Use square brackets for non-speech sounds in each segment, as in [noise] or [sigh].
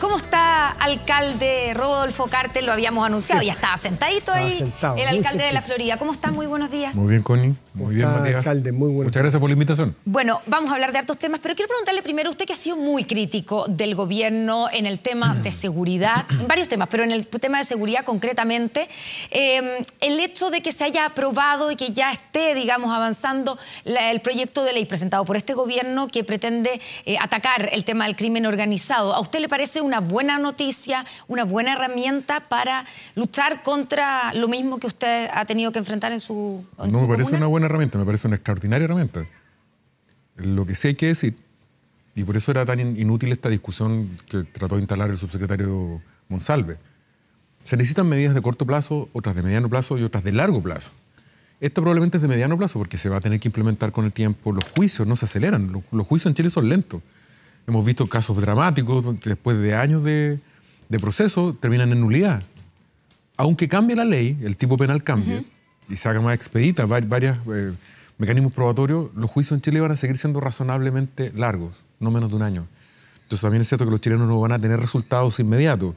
¿Cómo estás? alcalde Rodolfo Carter, lo habíamos anunciado, ya estaba sentadito ahí, el alcalde de la Florida. ¿Cómo está? Muy buenos días. Muy bien, Connie. Muy bien, Alcalde, Muchas gracias por la invitación. Bueno, vamos a hablar de hartos temas, pero quiero preguntarle primero a usted que ha sido muy crítico del gobierno en el tema de seguridad, [clears throat] en varios temas, pero en el tema de seguridad concretamente, em, el hecho de que se haya aprobado y que ya esté, digamos, avanzando el proyecto de ley presentado por este gobierno que pretende eh, atacar el tema del crimen organizado. ¿A usted le parece una buena noticia? una buena herramienta para luchar contra lo mismo que usted ha tenido que enfrentar en su... no me parece una buena herramienta, me parece una extraordinaria herramienta. Lo que sí hay que decir, y por eso era tan inútil esta discusión que trató de instalar el subsecretario Monsalve, se necesitan medidas de corto plazo, otras de mediano plazo y otras de largo plazo. Esto probablemente es de mediano plazo porque se va a tener que implementar con el tiempo. Los juicios no se aceleran, los juicios en Chile son lentos. Hemos visto casos dramáticos después de años de, de proceso terminan en nulidad. Aunque cambie la ley, el tipo penal cambie y se haga más expedita, varios eh, mecanismos probatorios, los juicios en Chile van a seguir siendo razonablemente largos, no menos de un año. Entonces también es cierto que los chilenos no van a tener resultados inmediatos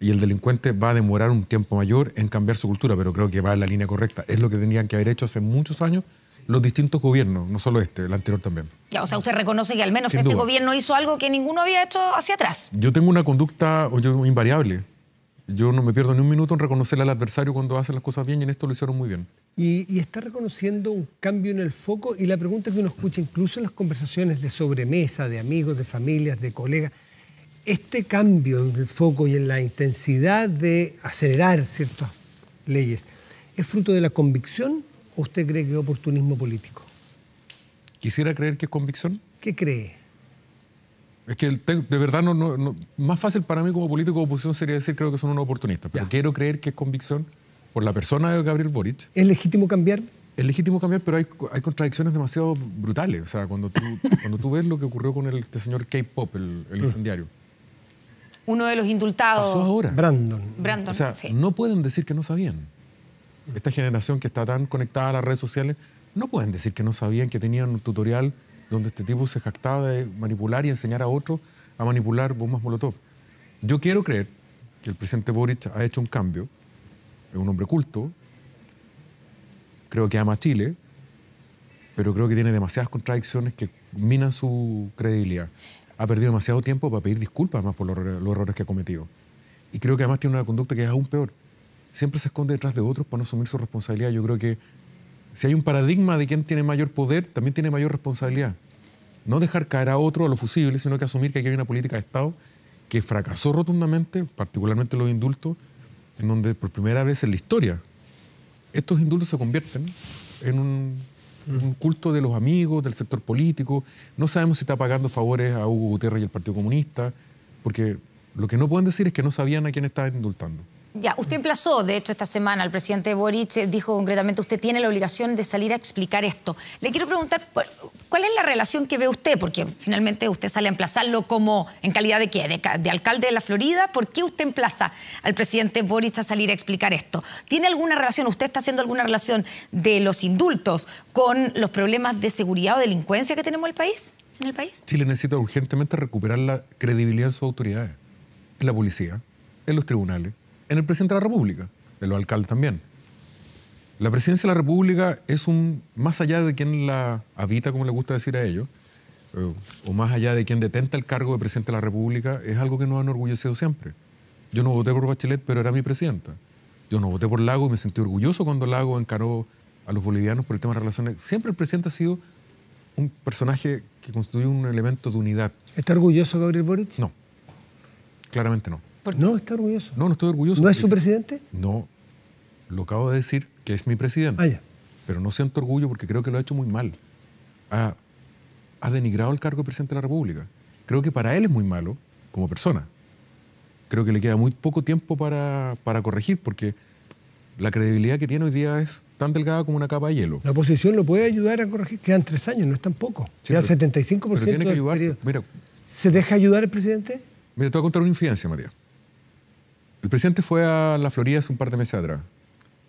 y el delincuente va a demorar un tiempo mayor en cambiar su cultura, pero creo que va en la línea correcta. Es lo que tendrían que haber hecho hace muchos años los distintos gobiernos, no solo este, el anterior también. o sea, usted reconoce que al menos este gobierno hizo algo que ninguno había hecho hacia atrás. Yo tengo una conducta invariable. Yo no me pierdo ni un minuto en reconocer al adversario cuando hace las cosas bien y en esto lo hicieron muy bien. Y, y, está reconociendo un cambio en el foco y la pregunta que uno escucha incluso en las conversaciones de sobremesa, de amigos, de familias, de colegas, este cambio en el foco y en la intensidad de acelerar ciertas leyes, ¿es fruto de la convicción usted cree que es oportunismo político? Quisiera creer que es convicción. ¿Qué cree? Es que de verdad no, más fácil para mí como político de oposición sería decir creo que son unos oportunistas, pero quiero creer que es convicción por la persona de Gabriel Boric. ¿Es legítimo cambiar? Es legítimo cambiar, pero hay, contradicciones demasiado brutales. O sea, cuando tú, [laughs] cuando tú ves lo que ocurrió con el, este señor K-Pop, el, mm. incendiario. Uno de los indultados. ahora. Brandon. Brandon, o sea, sí. no pueden decir que no sabían esta generación que está tan conectada a las redes sociales, no pueden decir que no sabían que tenían un tutorial donde este tipo se jactaba de manipular y enseñar a otros a manipular bombas Molotov. Yo quiero creer que el presidente Boric ha hecho un cambio, es un hombre culto, creo que ama a Chile, pero creo que tiene demasiadas contradicciones que minan su credibilidad. Ha perdido demasiado tiempo para pedir disculpas más por los errores que ha cometido. Y creo que además tiene una conducta que es aún peor siempre se esconde detrás de otros para no asumir su responsabilidad. Yo creo que si hay un paradigma de quien tiene mayor poder, también tiene mayor responsabilidad. No dejar caer a otro a lo fusible, sino que asumir que aquí hay una política de Estado que fracasó rotundamente, particularmente los indultos, en donde por primera vez en la historia estos indultos se convierten en un, culto de los amigos, del sector político. No sabemos si está pagando favores a Hugo Guterres y el Partido Comunista, porque lo que no pueden decir es que no sabían a quién estaban indultando usted emplazó, de hecho, esta semana al presidente Boric, eh, dijo concretamente, usted tiene la obligación de salir a explicar esto. Le quiero preguntar, ¿cuál es la relación que ve usted? Porque finalmente usted sale a emplazarlo como, ¿en calidad de qué? De, alcalde de la Florida. ¿Por qué usted emplaza al presidente Boric a salir a explicar esto? ¿Tiene alguna relación, usted está haciendo alguna relación de los indultos con los problemas de seguridad o delincuencia que tenemos el país? En el país? Chile necesita urgentemente recuperar la credibilidad de sus autoridades, en la policía, en los tribunales en el presidente de la República, en los alcaldes también. La presidencia de la República es un, más allá de quien la habita, como le gusta decir a ellos, eh, o más allá de quien detenta el cargo de presidente de la República, es algo que nos ha enorgullecido siempre. Yo no voté por Bachelet, pero era mi presidenta. Yo no voté por Lago y me sentí orgulloso cuando Lago encaró a los bolivianos por el tema de relaciones. Siempre el presidente ha sido un personaje que constituye un elemento de unidad. ¿Está orgulloso Gabriel Boric? No, claramente no. No, está orgulloso. No, no estoy orgulloso. ¿No es su presidente? No, lo acabo de decir, que es mi presidente. Ah, Pero no siento orgullo porque creo que lo ha hecho muy mal. Ha, denigrado el cargo de presidente de la República. Creo que para él es muy malo como persona. Creo que le queda muy poco tiempo para, para corregir porque la credibilidad que tiene hoy día es tan delgada como una capa de hielo. La oposición lo puede ayudar a corregir. Quedan tres años, no es tan poco. Quedan 75% pero tiene que ¿Se deja ayudar el presidente? Mira, te voy a contar una infidencia, María. El presidente fue a la Florida hace un par de meses atrás.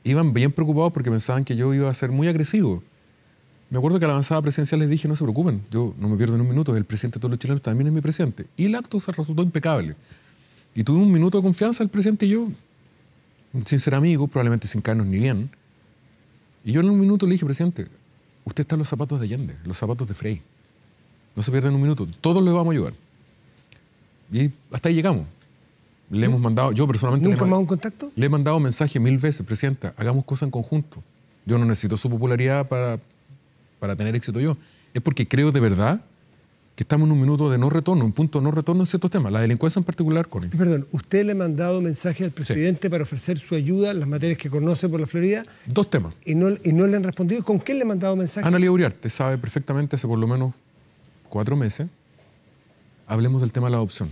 Iban bien preocupados porque pensaban que yo iba a ser muy agresivo. Me acuerdo que a la avanzada presidencial les dije, no se preocupen, yo no me pierdo en un minuto, el presidente de todos los chilenos también es mi presidente. Y el acto se resultó impecable. Y tuve un minuto de confianza el presidente y yo, sin ser amigo probablemente sin caernos ni bien. Y yo en un minuto le dije, presidente, usted está en los zapatos de Allende, los zapatos de Frey. No se en un minuto, todos les vamos a ayudar. Y hasta ahí llegamos. Le hemos mandado, yo personalmente. ¿Nunca más un contacto? Le he mandado mensaje mil veces, Presidenta, hagamos cosas en conjunto. Yo no necesito su popularidad para, para tener éxito yo. Es porque creo de verdad que estamos en un minuto de no retorno, un punto de no retorno en ciertos temas, la delincuencia en particular, con Perdón, usted le ha mandado mensaje al presidente para ofrecer su ayuda en las materias que conoce por la Florida. Dos temas. Y no, y no le han respondido. ¿Con quién le ha mandado mensaje? Ana Uriarte sabe perfectamente hace por lo menos cuatro meses. Hablemos del tema de la adopción.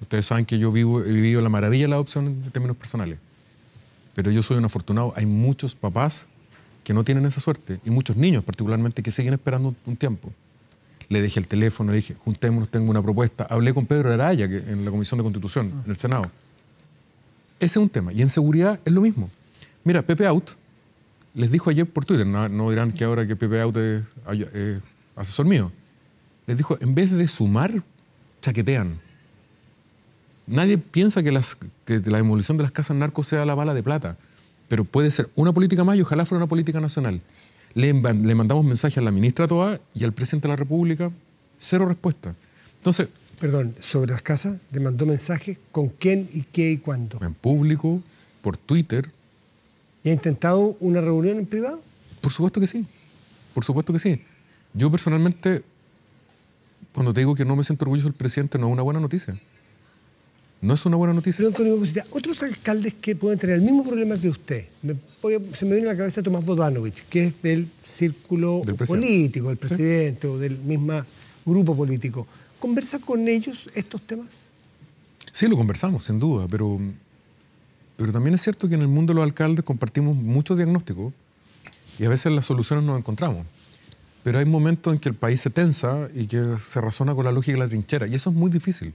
Ustedes saben que yo vivo, he vivido la maravilla de la adopción en términos personales. Pero yo soy un afortunado. Hay muchos papás que no tienen esa suerte y muchos niños particularmente que siguen esperando un tiempo. Le dejé el teléfono, le dije, juntémonos, tengo una propuesta. Hablé con Pedro Araya que en la Comisión de Constitución, en el Senado. Ese es un tema. Y en seguridad es lo mismo. Mira, Pepe Out les dijo ayer por Twitter, no, dirán que ahora que Pepe Out es asesor mío, les dijo, en vez de sumar, chaquetean Nadie piensa que, la demolición de las casas narcos sea la bala de plata, pero puede ser una política más y ojalá fuera una política nacional. Le, mandamos mensajes a la ministra Toa y al presidente de la República, cero respuesta. Entonces. Perdón, sobre las casas, le mandó mensajes. con quién y qué y cuándo. En público, por Twitter. ¿Y ha intentado una reunión en privado? Por supuesto que sí. Por supuesto que sí. Yo personalmente, cuando te digo que no me siento orgulloso del presidente, no es una buena noticia. ¿No es una buena noticia? Otros alcaldes que pueden tener el mismo problema que usted. se me viene a la cabeza Tomás Bodanovich, que es del círculo político, del presidente o del mismo grupo político. ¿Conversa con ellos estos temas? Sí, lo conversamos, sin duda, pero, pero también es cierto que en el mundo de los alcaldes compartimos muchos diagnósticos y a veces las soluciones no encontramos. Pero hay momentos en que el país se tensa y que se razona con la lógica de la trinchera, y eso es muy difícil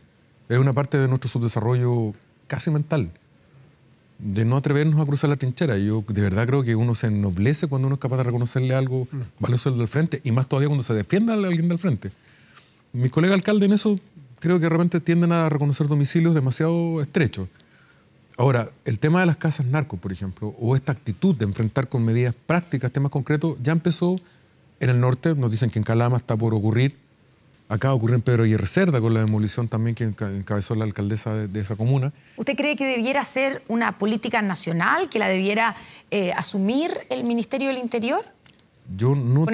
es una parte de nuestro subdesarrollo casi mental, de no atrevernos a cruzar la trinchera. Yo de verdad creo que uno se ennoblece cuando uno es capaz de reconocerle algo mm. valioso del frente, y más todavía cuando se defienda a alguien del frente. Mi colega alcalde en eso creo que realmente tienden a reconocer domicilios demasiado estrechos. Ahora, el tema de las casas narcos, por ejemplo, o esta actitud de enfrentar con medidas prácticas temas concretos, ya empezó en el norte, nos dicen que en Calama está por ocurrir, Acá ocurrió en Pedro y Cerda con la demolición también que encabezó la alcaldesa de, esa comuna. ¿Usted cree que debiera ser una política nacional, que la debiera eh, asumir el Ministerio del Interior? Yo no, tengo,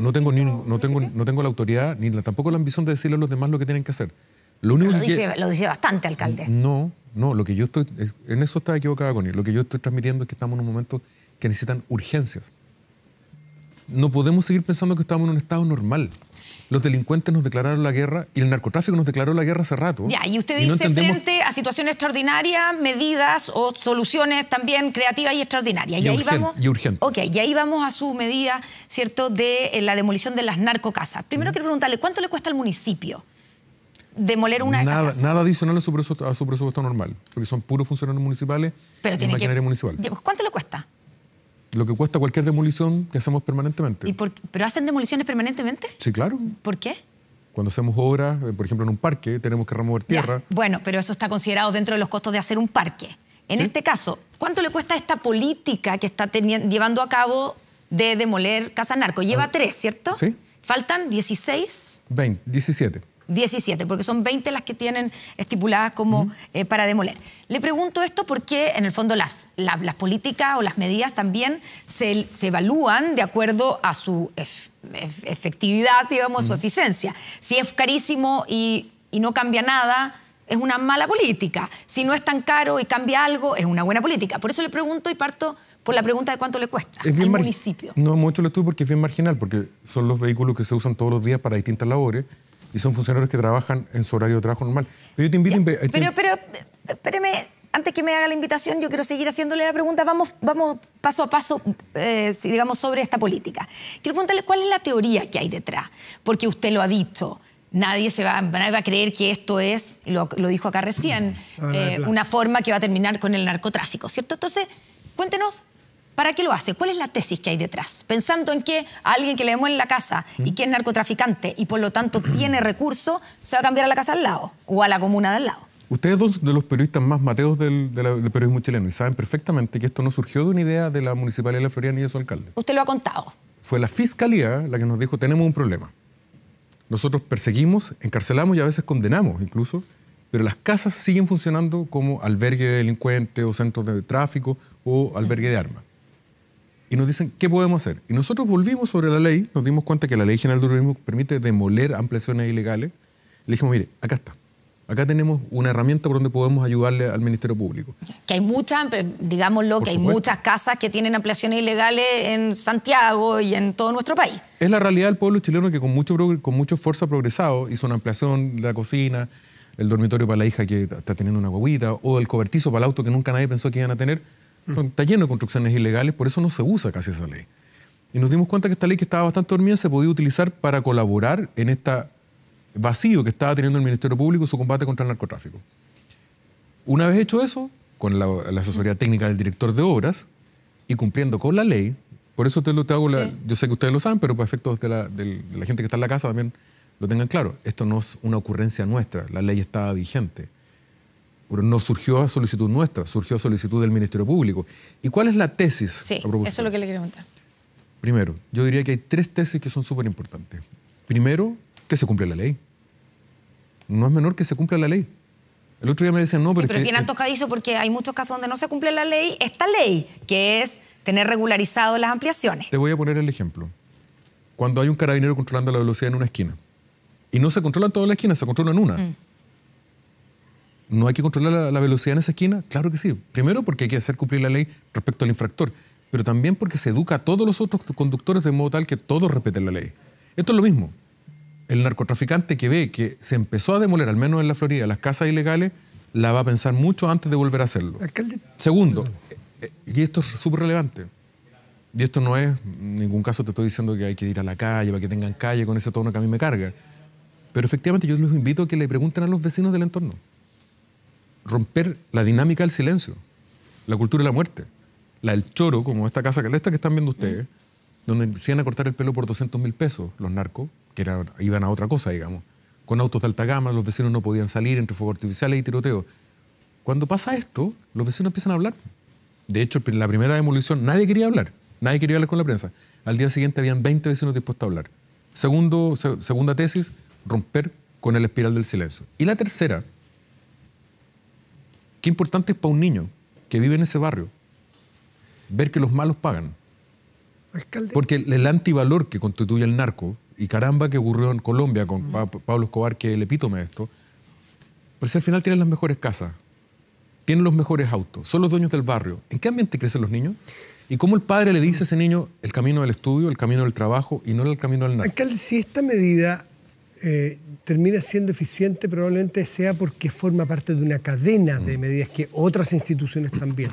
no, tengo, no, tengo, la autoridad ni tampoco la ambición de decirle a los demás lo que tienen que hacer. Lo, dice, bastante, alcalde. No, no, lo que yo estoy, en eso está equivocada con él. Lo que yo estoy transmitiendo es que estamos en un momento que necesitan urgencias. No podemos seguir pensando que estamos en un estado normal los delincuentes nos declararon la guerra y el narcotráfico nos declaró la guerra hace rato. Ya, y usted dice frente a situaciones extraordinarias, medidas o soluciones también creativas y extraordinarias. Y, ahí vamos. Y y ahí vamos a su medida, ¿cierto?, de eh, la demolición de las narcocasas. Primero quiero preguntarle, ¿cuánto le cuesta al municipio? demoler una nada, de casas. Nada adicional a su, presupuesto, normal, porque son puros funcionarios municipales Pero maquinaria municipal. Pues, ¿Cuánto le cuesta? Lo que cuesta cualquier demolición que hacemos permanentemente. ¿Pero hacen demoliciones permanentemente? Sí, claro. ¿Por qué? Cuando hacemos obras, eh, por ejemplo, en un parque, tenemos que remover tierra. Bueno, pero eso está considerado dentro de los costos de hacer un parque. En este caso, ¿cuánto le cuesta esta política que está llevando a cabo de demoler Casa Narco? Lleva ah, tres, ¿cierto? Sí. ¿Faltan 16? 20, 17. 17, porque son 20 las que tienen estipuladas como eh, para demoler. Le pregunto esto porque en el fondo las, las, políticas o las medidas también se, evalúan de acuerdo a su efectividad, digamos, su eficiencia. Si es carísimo y, no cambia nada, es una mala política. Si no es tan caro y cambia algo, es una buena política. Por eso le pregunto y parto por la pregunta de cuánto le cuesta al municipio. No mucho lo estudio porque es bien marginal, porque son los vehículos que se usan todos los días para distintas labores y son funcionarios que trabajan en su horario de trabajo normal. Pero yo te invito... pero, pero, espéreme, antes que me haga la invitación, yo quiero seguir haciéndole la pregunta, vamos, vamos paso a paso, eh, digamos, sobre esta política. Quiero preguntarle cuál es la teoría que hay detrás, porque usted lo ha dicho, nadie se va, va a creer que esto es, lo, dijo acá recién, eh, una forma que va a terminar con el narcotráfico, ¿cierto? Entonces, cuéntenos, ¿Para qué lo hace? ¿Cuál es la tesis que hay detrás? Pensando en que a alguien que le mueve la casa y que es narcotraficante y por lo tanto [clears throat] tiene recursos, se va a cambiar a la casa al lado o a la comuna del lado. Ustedes dos de los periodistas más mateos del, periodismo chileno y saben perfectamente que esto no surgió de una idea de la Municipalidad de la Florida ni de su alcalde. Usted lo ha contado. Fue la Fiscalía la que nos dijo, tenemos un problema. Nosotros perseguimos, encarcelamos y a veces condenamos incluso, pero las casas siguen funcionando como albergue de delincuentes o centros de tráfico o albergue de armas y nos dicen qué podemos hacer. Y nosotros volvimos sobre la ley, nos dimos cuenta que la ley general de urbanismo permite demoler ampliaciones ilegales. Le dijimos, mire, acá está. Acá tenemos una herramienta por donde podemos ayudarle al Ministerio Público. Que hay muchas, digámoslo, que hay muchas casas que tienen ampliaciones ilegales en Santiago y en todo nuestro país. Es la realidad del pueblo chileno que con mucho, con mucho esfuerzo ha progresado, hizo una ampliación de la cocina, el dormitorio para la hija que está teniendo una guaguita, o el cobertizo para el auto que nunca nadie pensó que iban a tener Está lleno de construcciones ilegales, por eso no se usa casi esa ley. Y nos dimos cuenta que esta ley que estaba bastante dormida se podía utilizar para colaborar en este vacío que estaba teniendo el Ministerio Público en su combate contra el narcotráfico. Una vez hecho eso, con la, asesoría técnica del director de obras y cumpliendo con la ley, por eso te, lo, te hago la, Yo sé que ustedes lo saben, pero para efectos de la, de la gente que está en la casa también lo tengan claro. Esto no es una ocurrencia nuestra, la ley estaba vigente no surgió a solicitud nuestra, surgió a solicitud del Ministerio Público. ¿Y cuál es la tesis? Sí, eso es lo que le quiero preguntar. Primero, yo diría que hay tres tesis que son súper importantes. Primero, que se cumple la ley. No es menor que se cumpla la ley. El otro día me decían, no, pero... Sí, pero es bien porque hay muchos casos donde no se cumple la ley, esta ley, que es tener regularizado las ampliaciones. Te voy a poner el ejemplo. Cuando hay un carabinero controlando la velocidad en una esquina, y no se controla en todas las esquinas, se controlan una. Mm. ¿No hay que controlar la, velocidad en esa esquina? Claro que sí. Primero porque hay que hacer cumplir la ley respecto al infractor, pero también porque se educa a todos los otros conductores de modo tal que todos respeten la ley. Esto es lo mismo. El narcotraficante que ve que se empezó a demoler, al menos en la Florida, las casas ilegales, la va a pensar mucho antes de volver a hacerlo. Segundo, eh, eh, y esto es súper relevante, y esto no es, en ningún caso te estoy diciendo que hay que ir a la calle para que tengan calle con ese tono que a mí me carga, pero efectivamente yo los invito a que le pregunten a los vecinos del entorno romper la dinámica del silencio, la cultura de la muerte, la del choro, como esta casa, esta que están viendo ustedes, mm. donde se iban a cortar el pelo por 200 mil pesos los narcos, que iban a otra cosa, digamos, con autos de alta gama, los vecinos no podían salir entre fuegos artificiales y tiroteos. Cuando pasa esto, los vecinos empiezan a hablar. De hecho, en la primera demolición nadie quería hablar, nadie quería hablar con la prensa. Al día siguiente habían 20 vecinos dispuestos a hablar. Segundo, segunda tesis, romper con el espiral del silencio. Y la tercera, Qué importante es para un niño que vive en ese barrio ver que los malos pagan. Porque el, antivalor que constituye el narco, y caramba que ocurrió en Colombia con mm. Pablo Escobar, que es el epítome de esto, pero pues si al final tienen las mejores casas, tienen los mejores autos, son los dueños del barrio, ¿en qué ambiente crecen los niños? ¿Y cómo el padre le dice a ese niño el camino del estudio, el camino del trabajo y no el camino del narco? Alcalde, si esta medida eh, termina siendo eficiente probablemente sea porque forma parte de una cadena de mm. medidas que otras instituciones también.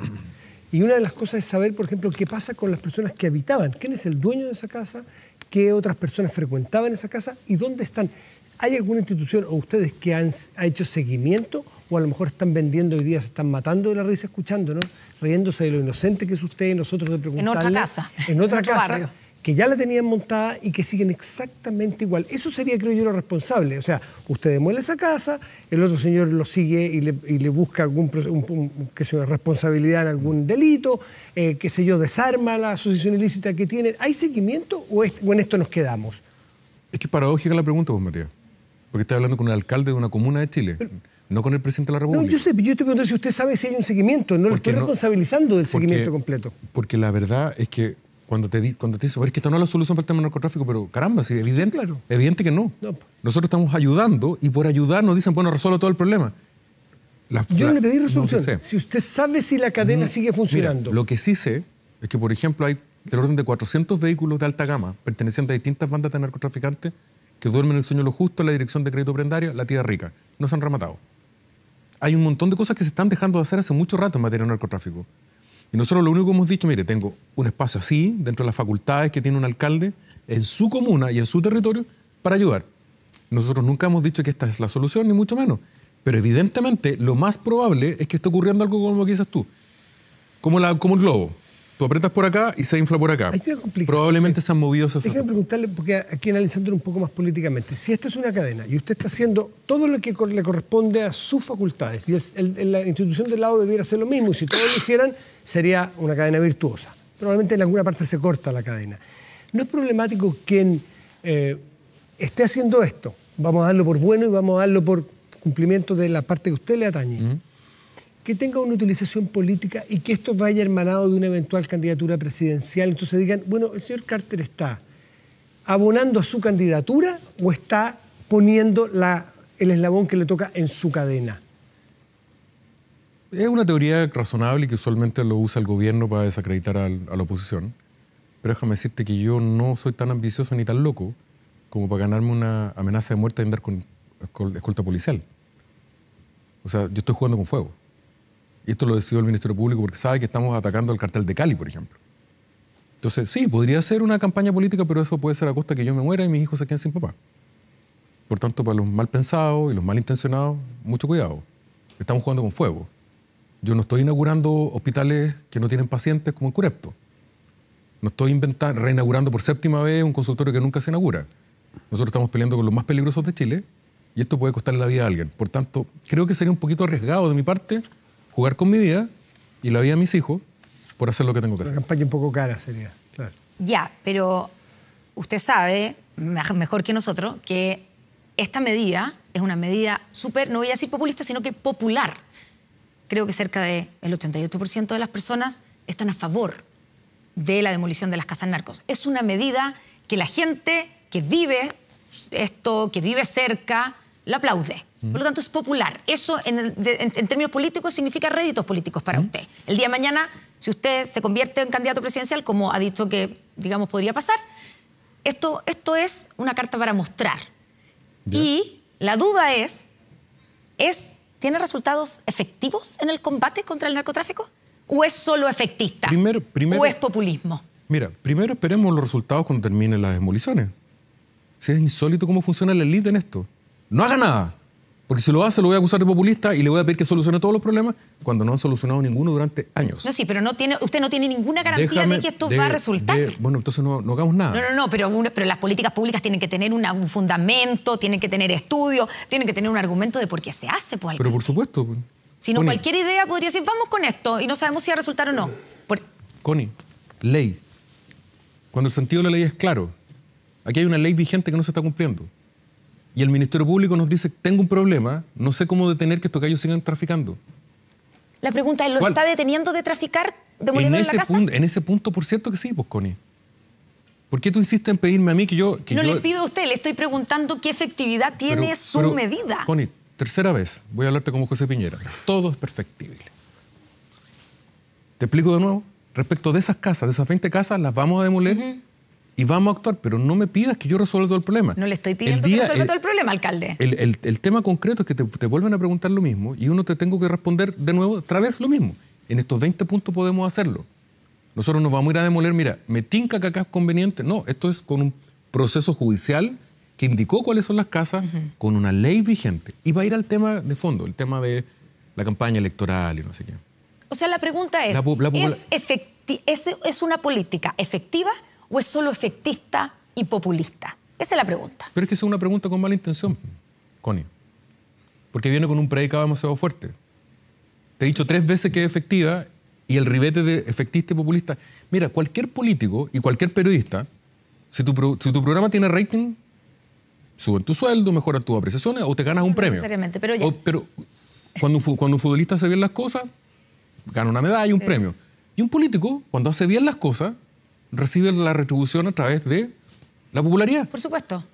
Y una de las cosas es saber, por ejemplo, qué pasa con las personas que habitaban, quién es el dueño de esa casa, qué otras personas frecuentaban esa casa y dónde están. ¿Hay alguna institución o ustedes que han hecho seguimiento o a lo mejor están vendiendo hoy día, se están matando de la risa escuchándonos, riéndose de lo inocente que es usted y nosotros de preguntarle. En otra casa. En otra casa. Barrio que ya la tenían montada y que siguen exactamente igual. Eso sería, creo yo, lo responsable. O sea, usted demuele esa casa, el otro señor lo sigue y le, busca algún que sea, responsabilidad en algún delito, eh, qué sé yo, desarma la asociación ilícita que tiene. ¿Hay seguimiento o, en esto nos quedamos? Es que paradójica la pregunta, vos, pues, Matías. Porque está hablando con el alcalde de una comuna de Chile. no con el presidente de la República. No, yo sé, te pregunto si usted sabe si hay un seguimiento. No lo estoy responsabilizando del seguimiento completo. Porque la verdad es que cuando te, cuando te dicen, es que esta no es la solución para el tema del narcotráfico, pero caramba, sí, evidente, claro. evidente que no. Nosotros estamos ayudando y por ayudar nos dicen, bueno, resuelve todo el problema. Yo no le pedí resolución. si usted sabe si la cadena mm. sigue funcionando. lo que sí sé es que, por ejemplo, hay del orden de 400 vehículos de alta gama pertenecientes a distintas bandas de narcotraficantes que duermen el sueño lo justo en la dirección de crédito prendario, la tía rica. No se han rematado. Hay un montón de cosas que se están dejando de hacer hace mucho rato en materia de narcotráfico. Y nosotros lo único que hemos dicho, mire, tengo un espacio así, dentro de las facultades que tiene un alcalde, en su comuna y en su territorio, para ayudar. Nosotros nunca hemos dicho que esta es la solución, ni mucho menos. Pero evidentemente lo más probable es que esté ocurriendo algo como lo que dices tú, como, la, como el globo. Tú apretas por acá y se infla por acá. Probablemente se han movido esas Déjame preguntarle, porque aquí analizándolo un poco más políticamente, si esta es una cadena y usted está haciendo todo lo que le corresponde a sus facultades, y la institución del lado debiera hacer lo mismo, y si todos lo hicieran, sería una cadena virtuosa. Probablemente en alguna parte se corta la cadena. ¿No es problemático quien eh, esté haciendo esto? Vamos a darlo por bueno y vamos a darlo por cumplimiento de la parte que usted le atañe. Mm que tenga una utilización política y que esto vaya hermanado de una eventual candidatura presidencial. Entonces digan, bueno, el señor Carter está abonando a su candidatura o está poniendo el eslabón que le toca en su cadena. Es una teoría razonable y que usualmente lo usa el gobierno para desacreditar a, la oposición. Pero déjame decirte que yo no soy tan ambicioso ni tan loco como para ganarme una amenaza de muerte de andar con escolta policial. O sea, yo estoy jugando con fuego. Y esto lo decidió el Ministerio Público porque sabe que estamos atacando al cartel de Cali, por ejemplo. Entonces, sí, podría ser una campaña política, pero eso puede ser a costa que yo me muera y mis hijos se queden sin papá. Por tanto, para los mal pensados y los malintencionados, mucho cuidado. Estamos jugando con fuego. Yo no estoy inaugurando hospitales que no tienen pacientes como el Curepto. No estoy reinaugurando por séptima vez un consultorio que nunca se inaugura. Nosotros estamos peleando con los más peligrosos de Chile y esto puede costarle la vida a alguien. Por tanto, creo que sería un poquito arriesgado de mi parte jugar con mi vida y la vida de mis hijos por hacer lo que tengo que hacer. Una campaña un poco cara sería, claro. Ya, pero usted sabe, mejor que nosotros, que esta medida es una medida súper, no voy a decir populista, sino que popular. Creo que cerca del 88% de las personas están a favor de la demolición de las casas narcos. Es una medida que la gente que vive esto, que vive cerca, la aplaude. Por lo tanto, es popular. Eso, en, términos políticos, significa réditos políticos para usted. El día de mañana, si usted se convierte en candidato presidencial, como ha dicho que, digamos, podría pasar, esto, esto es una carta para mostrar. Y la duda es, es, ¿tiene resultados efectivos en el combate contra el narcotráfico? ¿O es solo efectista? Primero, primero, ¿O es populismo? Mira, primero esperemos los resultados cuando terminen las demoliciones. Si es insólito cómo funciona la elite en esto. No haga nada porque si lo hace, lo voy a acusar de populista y le voy a pedir que solucione todos los problemas cuando no han solucionado ninguno durante años. No, sí, pero no tiene, usted no tiene ninguna garantía de que esto va a resultar. bueno, entonces no, hagamos nada. No, no, no, pero, las políticas públicas tienen que tener un fundamento, tienen que tener estudios, tienen que tener un argumento de por qué se hace. Pues, pero por supuesto. Pues. Si no, cualquier idea podría decir, vamos con esto y no sabemos si va a resultar o no. Connie, ley. Cuando el sentido de la ley es claro, aquí hay una ley vigente que no se está cumpliendo. Y el Ministerio Público nos dice, tengo un problema, no sé cómo detener que estos gallos sigan traficando. La pregunta es, ¿lo está deteniendo de traficar, demoliendo en, la casa? Punto, en ese punto, por cierto que sí, pues, Connie. ¿Por qué tú insistes en pedirme a mí que yo... no le pido a usted, le estoy preguntando qué efectividad tiene su medida. Connie, tercera vez, voy a hablarte como José Piñera. Todo es perfectible. Te explico de nuevo. Respecto de esas casas, de esas 20 casas, las vamos a demoler y vamos a actuar, pero no me pidas que yo resuelva todo el problema. No le estoy pidiendo que resuelva todo el problema, alcalde. El, tema concreto es que te, te, vuelven a preguntar lo mismo y uno te tengo que responder de nuevo, otra vez lo mismo. En estos 20 puntos podemos hacerlo. Nosotros nos vamos a ir a demoler, mira, me tinca que acá es conveniente. No, esto es con un proceso judicial que indicó cuáles son las casas, con una ley vigente. Y va a ir al tema de fondo, el tema de la campaña electoral y no sé qué. O sea, la pregunta es, ¿es, ¿es, ¿es una política efectiva? o es solo efectista y populista? Esa es la pregunta. Pero es que es una pregunta con mala intención, Connie. Porque viene con un predicado demasiado fuerte. Te he dicho tres veces que es efectiva y el ribete de efectista y populista. Mira, cualquier político y cualquier periodista, si tu, programa tiene rating, Sube tu sueldo, mejoras tus apreciaciones o te ganas un premio. pero, cuando, un, futbolista hace bien las cosas, gana una medalla, y un premio. Y un político, cuando hace bien las cosas, recibe la retribución a través de la popularidad. Por supuesto.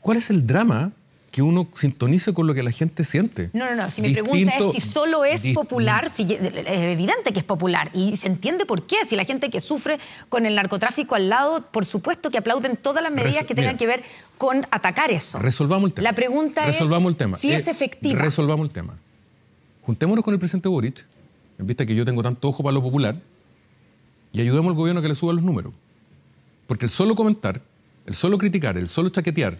¿Cuál es el drama que uno sintonice con lo que la gente siente. No, no, no. Si mi pregunta es si solo es popular, es evidente que es popular y se entiende por qué. Si la gente que sufre con el narcotráfico al lado, por supuesto que aplauden todas las medidas que tengan que ver con atacar eso. Resolvamos el tema. La pregunta es si es eh, efectiva. Resolvamos el tema. Juntémonos con el presidente Boric, en vista que yo tengo tanto ojo para lo popular, y ayudemos al gobierno a que le suba los números. Porque el solo comentar, el solo criticar, el solo chaquetear,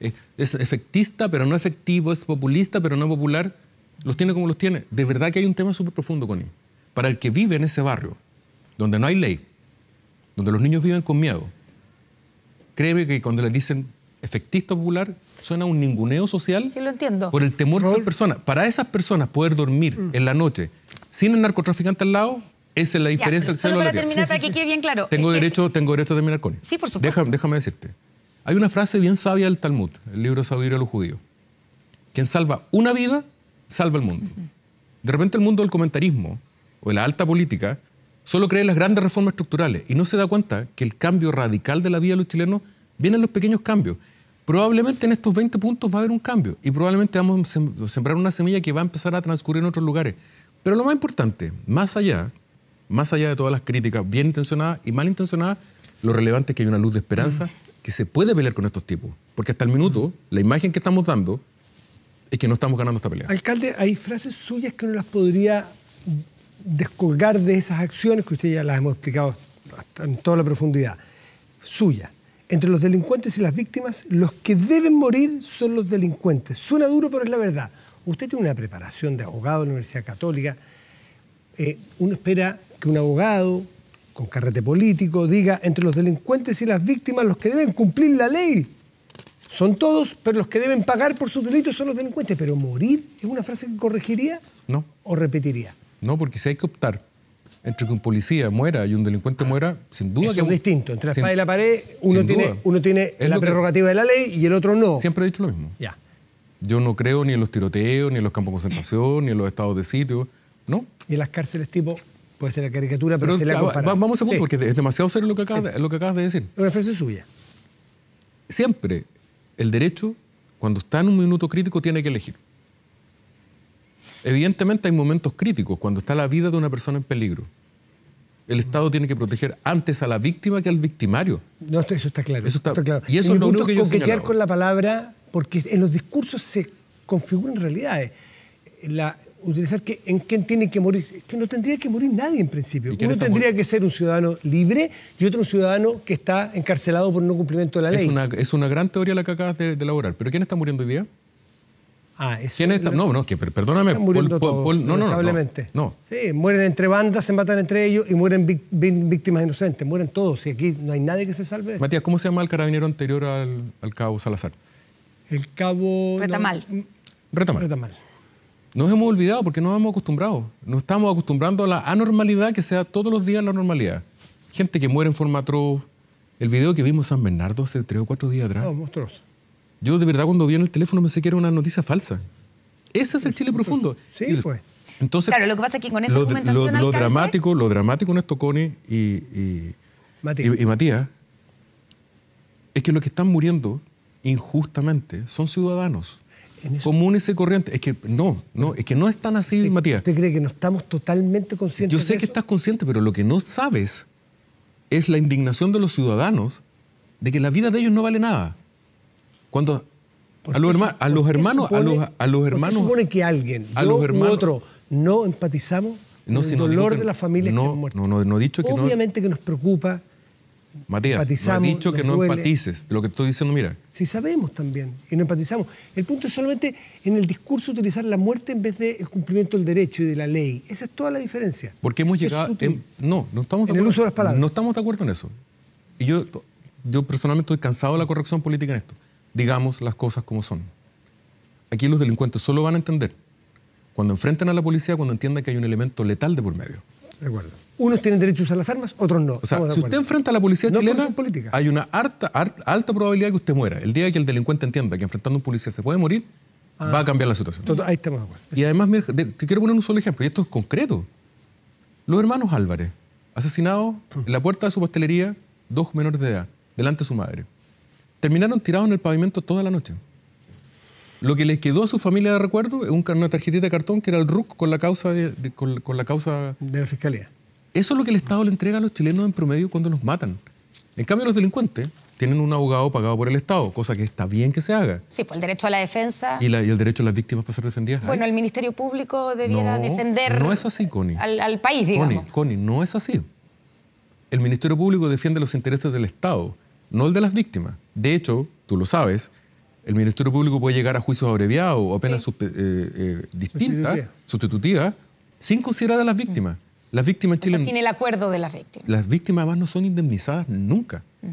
eh, es efectista pero no efectivo, es populista pero no popular, los tiene como los tiene. De verdad que hay un tema súper profundo con él. Para el que vive en ese barrio, donde no hay ley, donde los niños viven con miedo, créeme que cuando le dicen efectista popular, suena un ninguneo social. Sí, lo entiendo. Por el temor de esas personas. Para esas personas poder dormir mm. en la noche sin el narcotraficante al lado esa es la diferencia del celo Para terminar, para que quede bien claro. Tengo derecho, tengo derecho a terminar con él. Sí, por supuesto. Déjame, decirte. Hay una frase bien sabia del Talmud, el libro sabiduría de los judíos. Quien salva una vida, salva el mundo. De repente el mundo del comentarismo o de la alta política solo cree en las grandes reformas estructurales y no se da cuenta que el cambio radical de la vida de los chilenos viene en los pequeños cambios. Probablemente en estos 20 puntos va a haber un cambio y probablemente vamos a sembrar una semilla que va a empezar a transcurrir en otros lugares. Pero lo más importante, más allá más allá de todas las críticas bien intencionadas y mal intencionadas, lo relevante es que hay una luz de esperanza que se puede pelear con estos tipos. Porque hasta el minuto, la imagen que estamos dando es que no estamos ganando esta pelea. Alcalde, hay frases suyas que no las podría descolgar de esas acciones que usted ya las hemos explicado hasta en toda la profundidad. Suya. Entre los delincuentes y las víctimas, los que deben morir son los delincuentes. Suena duro, pero es la verdad. Usted tiene una preparación de abogado en la Universidad Católica. Eh, uno espera un abogado con carrete político diga entre los delincuentes y las víctimas los que deben cumplir la ley. Son todos, pero los que deben pagar por sus delitos son los delincuentes. Pero morir es una frase que corregiría no. o repetiría. No, porque si hay que optar entre que un policía muera y un delincuente muera, sin duda que... Es distinto. Entre la espada y la pared, uno tiene, uno tiene la prerrogativa de la ley y el otro no. Siempre he dicho lo mismo. Ya. Yo no creo ni en los tiroteos, ni en los campos de concentración, ni en los estados de sitio. ¿No? Y en las cárceles tipo puede ser la caricatura, pero, se la Vamos a sí. porque es demasiado serio lo que, acabas de, lo que de decir. Una frase suya. Siempre el derecho, cuando está en un minuto crítico, tiene que elegir. Evidentemente hay momentos críticos, cuando está la vida de una persona en peligro. El Estado tiene que proteger antes a la víctima que al victimario. No, eso está claro. Eso está, claro. Y eso y es lo que yo coquetear con la palabra, porque en los discursos se configuran realidades la, utilizar que, en quién tiene que morir. Es que no tendría que morir nadie en principio. Uno tendría que ser un ciudadano libre y otro un ciudadano que está encarcelado por no cumplimiento de la ley. Es una, gran teoría la que acabas de, elaborar. ¿Pero quién está muriendo hoy día? Ah, ¿Quién No, no, perdóname. no, no, no, mueren entre bandas, se matan entre ellos y mueren víctimas inocentes. Mueren todos. Y aquí no hay nadie que se salve. Matías, ¿cómo se llama el carabinero anterior al, cabo Salazar? El cabo... Retamal. Mm, Retamal nos hemos olvidado porque nos hemos acostumbrado. Nos estamos acostumbrando a la anormalidad que sea todos los días la normalidad. Gente que muere en forma atroz. El video que vimos en San Bernardo hace tres o cuatro días atrás. Yo de verdad cuando vi en el teléfono me sé que era una noticia falsa. Ese es el Chile profundo. Sí, fue. Pues. Entonces, claro, lo que pasa aquí con Lo, dramático, lo dramático en esto, Connie y, Matías. y Matías, es que los que están muriendo injustamente son ciudadanos común ese corriente? Es que no, no, es que no es tan así, Matías. ¿Usted cree que no estamos totalmente conscientes? Yo sé que estás consciente, pero lo que no sabes es la indignación de los ciudadanos de que la vida de ellos no vale nada. Cuando a los, a los hermanos, a los, a los hermanos, supone que alguien, a otro, no empatizamos con el dolor de la familia no, que No, dicho que Obviamente que nos preocupa Matías, no ha dicho que no empatices. Lo que estoy diciendo, mira. Sí, sabemos también. Y no empatizamos. El punto es solamente en el discurso utilizar la muerte en vez del el cumplimiento del derecho y de la ley. Esa es toda la diferencia. Porque hemos llegado. no, no estamos de en el uso de las palabras. No estamos de acuerdo en eso. Y yo, yo personalmente estoy cansado de la corrección política en esto. Digamos las cosas como son. Aquí los delincuentes solo van a entender cuando enfrenten a la policía, cuando entiendan que hay un elemento letal de por medio. De acuerdo. Unos tienen derecho a usar las armas, otros no. si usted enfrenta a la policía chilena, política. hay una alta probabilidad de que usted muera. El día que el delincuente entienda que enfrentando a un policía se puede morir, ah. va a cambiar la situación. ahí estamos de acuerdo. Y además, te quiero poner un solo ejemplo, y esto es concreto. Los hermanos Álvarez, asesinados en la puerta de su pastelería, dos menores de edad, delante de su madre. Terminaron tirados en el pavimento toda la noche. Lo que le quedó a su familia de recuerdo es una tarjetita de cartón que era el RUC con la causa de, con, la causa... De la fiscalía. Eso es lo que el Estado le entrega a los chilenos en promedio cuando los matan. En cambio, los delincuentes tienen un abogado pagado por el Estado, cosa que está bien que se haga. Sí, por pues el derecho a la defensa. Y, el derecho a las víctimas para ser defendidas. Bueno, el Ministerio Público debiera defender. No es así, Connie. Al, país, digamos. Connie, Connie, no es así. El Ministerio Público defiende los intereses del Estado, no el de las víctimas. De hecho, tú lo sabes, el Ministerio Público puede llegar a juicios abreviados o apenas eh, eh, distintas, sustitutivas, sin considerar a las víctimas. Mm. Las víctimas chilenas. sin el acuerdo de las víctimas. Las víctimas además no son indemnizadas nunca. Mm.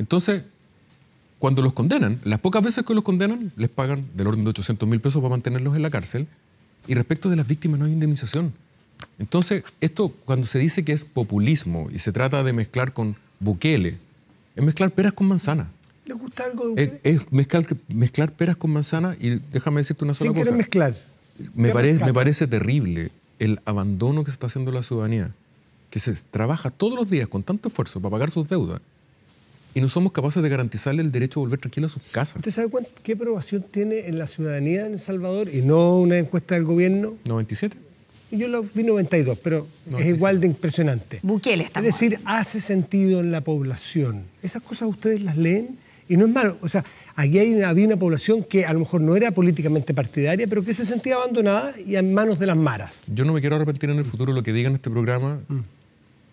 Entonces, cuando los condenan, las pocas veces que los condenan, les pagan del orden de 800 mil pesos para mantenerlos en la cárcel. Y respecto de las víctimas no hay indemnización. Entonces, esto cuando se dice que es populismo y se trata de mezclar con Bukele, es mezclar peras con manzanas. ¿Le gusta algo de Es, mezclar, peras con manzana y déjame decirte una sola cosa. Sin mezclar. Me, parece, me parece terrible el abandono que se está haciendo la ciudadanía, que se trabaja todos los días con tanto esfuerzo para pagar sus deudas y no somos capaces de garantizarle el derecho a volver tranquilo a sus casas. ¿Usted sabe qué aprobación tiene en la ciudadanía en El Salvador y no una encuesta del gobierno? 97. Yo lo vi 92, pero es igual de impresionante. Bukele está. Es decir, hace sentido en la población. ¿Esas cosas ustedes las leen? Y no es malo, o sea, aquí hay había una población que a lo mejor no era políticamente partidaria, pero que se sentía abandonada y en manos de las maras. Yo no me quiero arrepentir en el futuro lo que diga en este programa. Mm.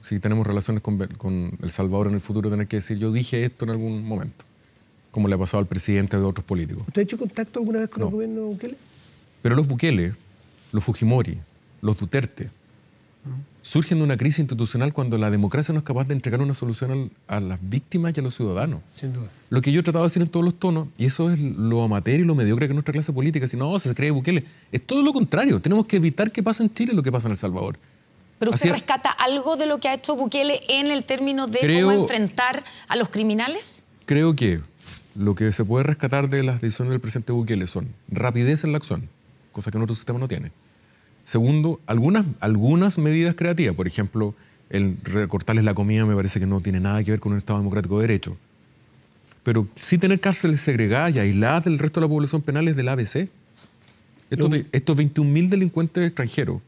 Si tenemos relaciones con, El Salvador en el futuro, tener que decir, yo dije esto en algún momento, como le ha pasado al presidente o a otros políticos. ¿Usted ha hecho contacto alguna vez con el gobierno Bukele? Pero los Bukele, los Fujimori, los Duterte, surgen de una crisis institucional cuando la democracia no es capaz de entregar una solución a las víctimas y a los ciudadanos. Sin duda. Lo que yo he tratado de decir en todos los tonos, y eso es lo amateur y lo mediocre que nuestra clase política, si no, se cree Bukele, es todo lo contrario. Tenemos que evitar que pase en Chile lo que pasa en El Salvador. ¿Pero usted rescata algo de lo que ha hecho Bukele en el término de cómo enfrentar a los criminales? Creo que lo que se puede rescatar de las decisiones del presidente Bukele son rapidez en la acción, cosa que nuestro sistema no tiene Segundo, algunas, algunas medidas creativas, por ejemplo, el recortarles la comida me parece que no tiene nada que ver con un Estado democrático de derecho. Pero sí tener cárceles segregadas y aisladas del resto de la población penal es del ABC. Estos, estos 21.000 delincuentes extranjeros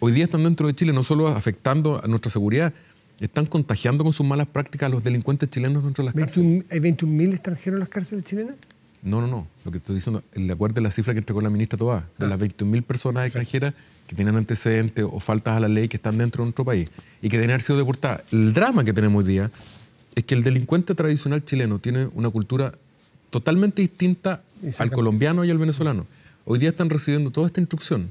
hoy día están dentro de Chile, no solo afectando a nuestra seguridad, están contagiando con sus malas prácticas a los delincuentes chilenos dentro de las cárceles. ¿Hay 21.000 extranjeros en las cárceles chilenas? No, no, no. Lo que estoy diciendo, el acuerdo de la cifra que entregó la ministra Tobá, de las 21.000 personas extranjeras que tienen antecedentes o faltas a la ley que están dentro de nuestro país y que deben haber sido deportadas. El drama que tenemos hoy día es que el delincuente tradicional chileno tiene una cultura totalmente distinta al colombiano y al venezolano. Hoy día están recibiendo toda esta instrucción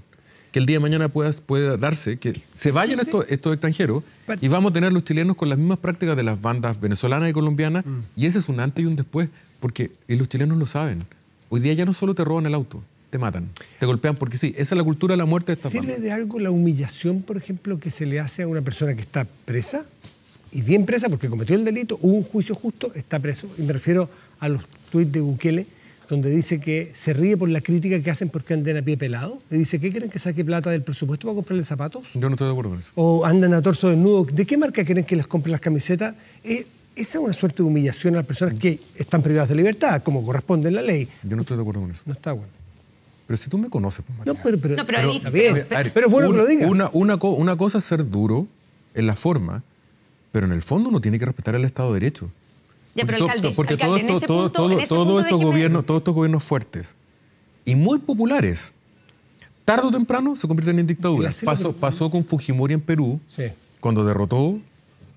que el día de mañana pueda, darse, que se vayan estos, extranjeros y vamos a tener los chilenos con las mismas prácticas de las bandas venezolanas y colombianas mm. y ese es un antes y un después. Porque y los chilenos lo saben. Hoy día ya no solo te roban el auto, te matan, te golpean, porque sí, esa es la cultura de la muerte de esta ¿Sirve de algo la humillación, por ejemplo, que se le hace a una persona que está presa? Y bien presa porque cometió el delito, hubo un juicio justo, está preso. Y me refiero a los tuits de Bukele, donde dice que se ríe por la crítica que hacen porque andan a pie pelado. Y dice, ¿qué creen? que saque plata del presupuesto para comprarle zapatos? Yo no estoy de acuerdo con eso. O andan a torso desnudo. ¿De qué marca creen que les compren las camisetas? Eh, esa es una suerte de humillación a las personas que están privadas de libertad, como corresponde en la ley. Yo no estoy de acuerdo con eso. No está bueno. Pero si tú me conoces, pues, No, pero, pero, está bien. pero, es bueno que lo digas. Una, cosa es ser duro en la forma, pero en el fondo uno tiene que respetar el Estado de Derecho. porque pero alcalde, todos estos gobiernos, todos estos gobiernos fuertes y muy populares, tarde o temprano se convierten en dictaduras. Pasó, con Fujimori en Perú, cuando derrotó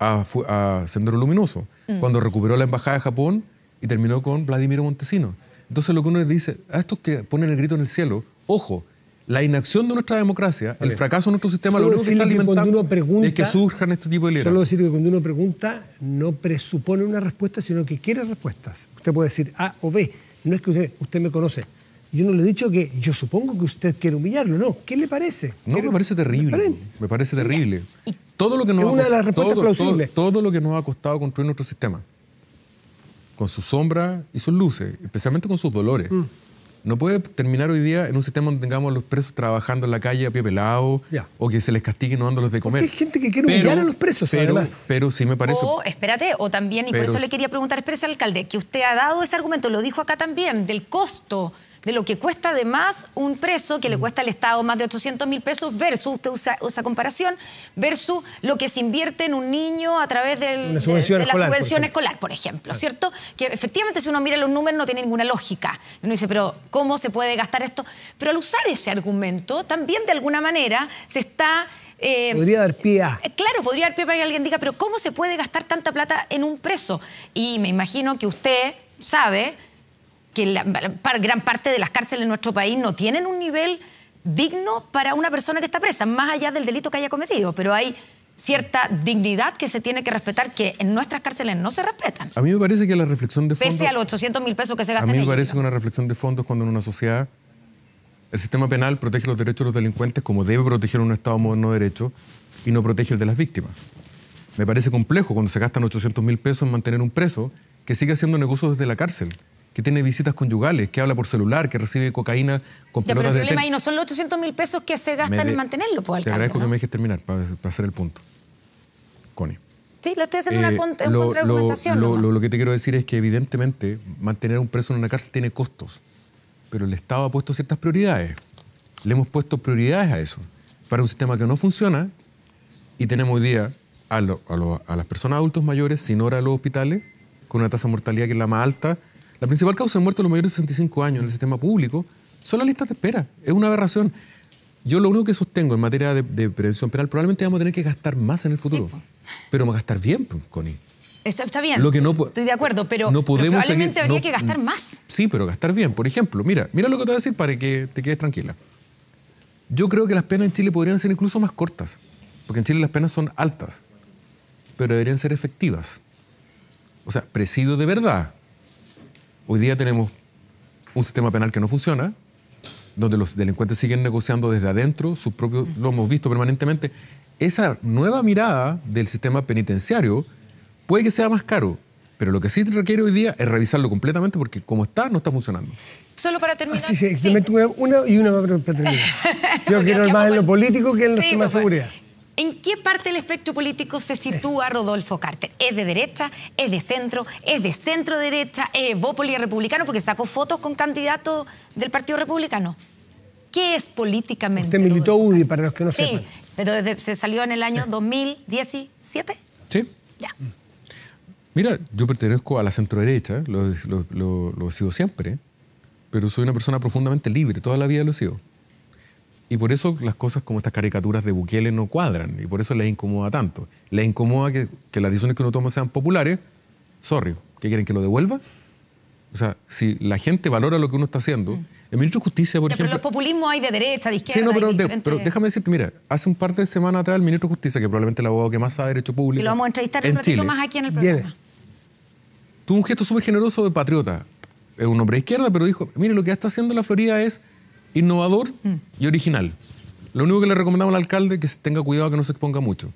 a, Sendero Luminoso, mm. cuando recuperó la embajada de Japón y terminó con Vladimiro Montesino. Entonces lo que uno le dice, a estos que ponen el grito en el cielo, ojo, la inacción de nuestra democracia, el fracaso de nuestro sistema, lo único que alimentando es que surjan este tipo de líderes. Solo decir que cuando uno pregunta no presupone una respuesta, sino que quiere respuestas. Usted puede decir A o B. No es que usted, usted me conoce. Yo no le he dicho que yo supongo que usted quiere humillarlo. No, ¿qué le parece? No, me parece terrible. Me parece terrible. ¿Y lo que es una de las respuestas todo, Todo, lo que nos ha costado construir nuestro sistema, con sus sombras y sus luces, especialmente con sus dolores. Mm. No puede terminar hoy día en un sistema donde tengamos a los presos trabajando en la calle a pie pelado o que se les castigue no dándoles de comer. hay gente que quiere humillar a los presos, pero, además. Pero sí me parece. O, espérate, o también, y por eso le quería preguntar, espérese alcalde, que usted ha dado ese argumento, lo dijo acá también, del costo de lo que cuesta además un preso que le mm. cuesta al Estado más de 800 mil pesos versus, usted usa, esa comparación, versus lo que se invierte en un niño a través de, la subvención escolar, por ejemplo, ¿cierto? Que efectivamente si uno mira los números no tiene ninguna lógica. Uno dice, pero ¿cómo se puede gastar esto? Pero al usar ese argumento, también de alguna manera se está... Eh, podría dar pie a. Eh, claro, podría dar pie para que alguien diga, pero ¿cómo se puede gastar tanta plata en un preso? Y me imagino que usted sabe que gran parte de las cárceles en nuestro país no tienen un nivel digno para una persona que está presa, más allá del delito que haya cometido, pero hay cierta dignidad que se tiene que respetar que en nuestras cárceles no se respetan. A mí me parece que la reflexión de fondo... Pese a los 800 mil pesos que se gastan. A mí me parece que una reflexión de fondo cuando en una sociedad el sistema penal protege los derechos de los delincuentes como debe proteger un Estado moderno de derecho y no protege el de las víctimas. Me parece complejo cuando se gastan 800 mil pesos en mantener un preso que sigue haciendo negocios desde la cárcel que tiene visitas conyugales, que habla por celular, que recibe cocaína con ya, pero el problema ahí no son los 800 mil pesos que se gastan en mantenerlo, pues, Te agradezco que me dejes terminar para, hacer el punto. Connie. Sí, lo estoy haciendo en una, eh, contra lo, Lo, que te quiero decir es que evidentemente mantener a un preso en una cárcel tiene costos, pero el Estado ha puesto ciertas prioridades. Le hemos puesto prioridades a eso. Para un sistema que no funciona y tenemos hoy día a, a las personas adultos mayores sin hora a los hospitales con una tasa de mortalidad que es la más alta la principal causa de muerte de los mayores de 65 años en el sistema público son las listas de espera. Es una aberración. Yo lo único que sostengo en materia de, prevención penal, probablemente vamos a tener que gastar más en el futuro. pero vamos a gastar bien, Connie. Está, bien, lo que no, estoy de acuerdo, pero, no podemos probablemente habría que gastar más. Sí, pero gastar bien. Por ejemplo, mira, mira lo que te voy a decir para que te quedes tranquila. Yo creo que las penas en Chile podrían ser incluso más cortas, porque en Chile las penas son altas, pero deberían ser efectivas. O sea, presido de verdad, Hoy día tenemos un sistema penal que no funciona, donde los delincuentes siguen negociando desde adentro, sus propios, lo hemos visto permanentemente. Esa nueva mirada del sistema penitenciario puede que sea más caro, pero lo que sí requiere hoy día es revisarlo completamente porque como está, no está funcionando. Solo para terminar. Ah, sí, sí, una y una para terminar. [laughs] Yo quiero más en lo político que en los temas de seguridad. ¿En qué parte del espectro político se sitúa Rodolfo Carter? ¿Es de derecha? ¿Es de centro? ¿Es de centro derecha? ¿Es Bópoli republicano? Porque sacó fotos con candidatos del Partido Republicano. ¿Qué es políticamente? Usted militó UDI, para los que no sí, pero se salió en el año 2017. Sí. Ya. Mira, yo pertenezco a la centro derecha, lo, he sido lo siempre, pero soy una persona profundamente libre, toda la vida lo he sido. Y por eso las cosas como estas caricaturas de Bukele no cuadran y por eso les incomoda tanto. Les incomoda que, que las decisiones que uno toma sean populares. Sorry, ¿qué quieren que lo devuelva? O sea, si la gente valora lo que uno está haciendo, mm. el ministro de Justicia, por ejemplo. Pero los populismos hay de derecha, de izquierda. Sí, no, pero, déjame decirte, mira, hace un par de semanas atrás el ministro de Justicia, que probablemente el abogado que más sabe derecho público. Y lo vamos a entrevistar en un ratito más aquí en el programa. Tuvo un gesto súper generoso de patriota. Es un hombre de izquierda, pero dijo: mire, lo que está haciendo la Florida es innovador mm. y original. Lo único que le recomendamos al alcalde es que tenga cuidado que no se exponga mucho.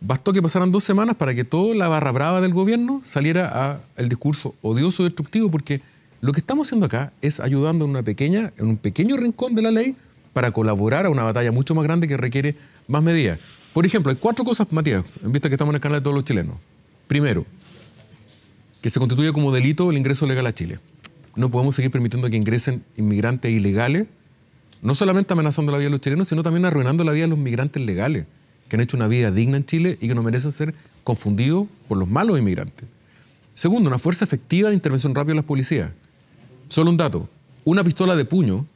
Bastó que pasaran dos semanas para que toda la barra brava del gobierno saliera el discurso odioso y destructivo, porque lo que estamos haciendo acá es ayudando en, una pequeña, en un pequeño rincón de la ley para colaborar a una batalla mucho más grande que requiere más medidas. Por ejemplo, hay cuatro cosas, Matías, en vista que estamos en el canal de todos los chilenos. Primero, que se constituya como delito el ingreso legal a Chile no podemos seguir permitiendo que ingresen inmigrantes ilegales, no solamente amenazando la vida de los chilenos, sino también arruinando la vida de los migrantes legales, que han hecho una vida digna en Chile y que no merecen ser confundidos por los malos inmigrantes. Segundo, una fuerza efectiva de intervención rápida de las policías. Solo un dato, una pistola de puño,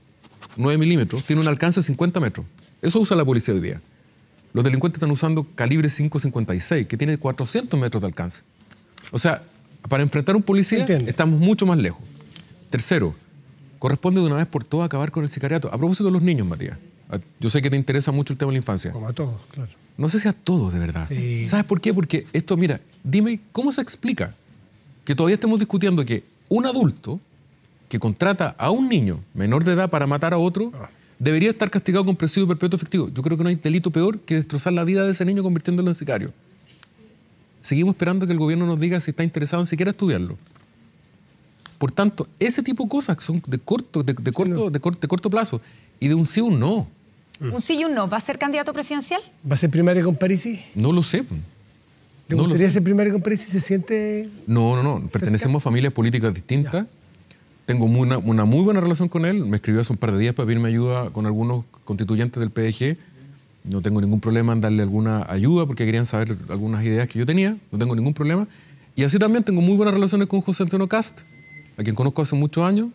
9 milímetros, tiene un alcance de 50 metros. Eso usa la policía hoy día. Los delincuentes están usando calibre 5.56, que tiene 400 metros de alcance. O sea, para enfrentar a un policía estamos mucho más lejos. Tercero, corresponde de una vez por todas acabar con el sicariato. A propósito de los niños, Matías, yo sé que te interesa mucho el tema de la infancia. Como a todos, claro. No sé si a todos, de verdad. ¿Sabes por qué? Porque esto, mira, dime, ¿cómo se explica que todavía estemos discutiendo que un adulto que contrata a un niño menor de edad para matar a otro ah. debería estar castigado con presidio perpetuo efectivo? Yo creo que no hay delito peor que destrozar la vida de ese niño convirtiéndolo en sicario. Seguimos esperando que el gobierno nos diga si está interesado en siquiera estudiarlo. Por tanto, ese tipo de cosas que son de corto, de, de corto, de, corto, plazo y de un sí o un no. Mm. ¿Un sí y un no? ¿Va a ser candidato presidencial? ¿Va a ser primaria con Parisi? No lo sé. Pues. ¿Le ser primaria con Parisi? ¿Se siente.? No, no, no. Pertenecemos a familias políticas distintas. Tengo una, una, muy buena relación con él. Me escribió hace un par de días para pedirme ayuda con algunos constituyentes del PDG. No tengo ningún problema en darle alguna ayuda porque querían saber algunas ideas que yo tenía. No tengo ningún problema. Y así también tengo muy buenas relaciones con José Antonio Cast a quien conozco hace muchos años,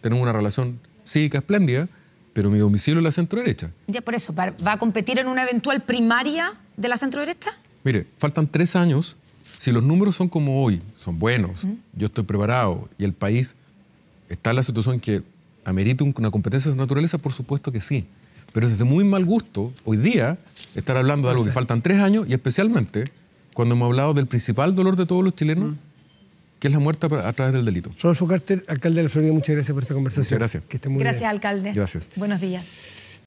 tenemos una relación psíquica espléndida, pero mi domicilio es la centro-derecha. Ya por eso, ¿va a competir en una eventual primaria de la centro-derecha? Mire, faltan tres años. Si los números son como hoy, son buenos, yo estoy preparado y el país está en la situación que amerita una competencia de naturaleza, por supuesto que sí. Pero es de muy mal gusto hoy día estar hablando de algo que faltan tres años y especialmente cuando hemos hablado del principal dolor de todos los chilenos, mm que es la muerte a través del delito. Rodolfo Carter, alcalde de la Florida, muchas gracias por esta conversación. Muchas gracias. Que esté muy gracias, alcalde. Gracias. Buenos días.